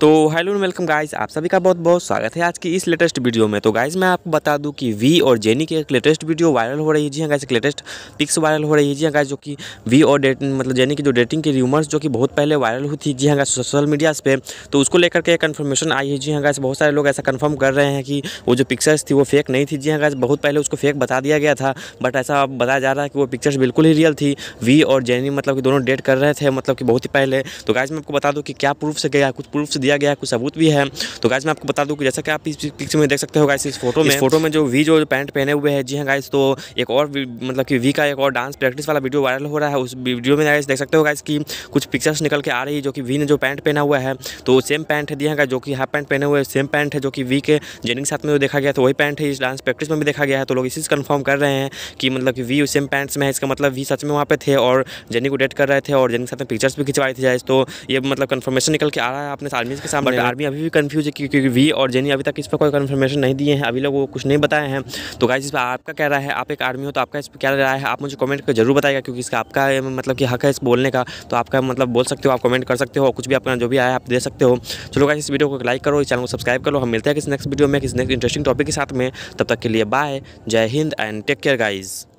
तो hello and welcome guys आप सभी का बहुत बहुत स्वागत है आज की इस लेटेस्ट वीडियो में तो गाइस मैं आपको बता दूं कि वी और जेनी की एक लेटेस्ट वीडियो वायरल हो रही है जी हाँ गाइस एक लेटेस्ट पिक्स वायरल हो रही है जी हाँ गाइस जो कि वी और डेट मतलब जेनी की जो डेटिंग की र्यूमर्स जो कि बहुत पहले वायरल हुई थी जी हाँ गाइस सोशल मीडियाज़ पर तो उसको लेकर के कन्फर्मेशन आई है जी हाँ गाइस बहुत सारे लोग ऐसा कन्फर्म कर रहे हैं कि वो जो पिक्चर्स थी वो फेक नहीं थी जी हाँ गाइस बहुत पहले उसको फेक बता दिया गया था बट ऐसा बताया जा रहा है कि वो पिक्चर्स बिल्कुल ही रियल थी वी और जेनी मतलब कि दोनों डेट कर रहे थे मतलब कि बहुत ही पहले तो गाइस मैं आपको बता दूँ कि क्या प्रूफ से गया कुछ प्रूफ से दिया गया है कुछ सबूत भी है तो गाइज मैं आपको बता दूँ कि जैसा कि आप इस पिक्चर में देख सकते हो गाइस इस फोटो में इस फोटो में जो वी जो पैंट पहने हुए हैं जी हाँ गाइस तो एक और मतलब कि वी का एक और डांस प्रैक्टिस वाला वीडियो वायरल हो रहा है उस वीडियो में गाइस देख सकते हो गाइस की कुछ पिक्चर्स निकल के आ रही है जो कि वी ने जो पैंट पहना हुआ है तो सेम पैंट है दिया हाँ है जो कि हाफ पैंट पहने हुए सेम पैंट है जो कि वी के जेनिंग साथ में जो देखा गया तो वही पैंट है इस डांस प्रैक्टिस में भी देखा गया है तो लोग इसी से कन्फर्म कर रहे हैं कि मतलब कि वी सेम पैंट्स में है इसका मतलब वी सच में वहाँ पे थे और जेनी को डेट कर रहे थे और जेनी के साथ में पिक्चर्स भी खिंचवाई थी जाए तो ये मतलब कन्फर्मेशन निकल के आ रहा है आपने आर्मी ऑडियंस के सामने आर्मी अभी भी कन्फ्यूज है क्योंकि वी और जेनी अभी तक इस पर कोई कन्फर्मेशन नहीं दिए हैं अभी लोग वो कुछ नहीं बताए हैं तो गाइज इस पर आपका कह रहा है आप एक आर्मी हो तो आपका इस पर क्या रहा है आप मुझे कमेंट कर जरूर बताएगा क्योंकि इसका आपका मतलब कि हक है इस बोलने का तो आपका मतलब बोल सकते हो आप कमेंट कर सकते हो कुछ भी आपका जो भी आया आप दे सकते हो चलो गाइज इस वीडियो को लाइक करो इस चैनल को सब्सक्राइब करो हम मिलते हैं किस नेक्स्ट वीडियो में किस नेक्स्ट इंटरेस्टिंग टॉपिक के साथ में तब तक के लिए बाय जय हिंद एंड टेक केयर गाइज़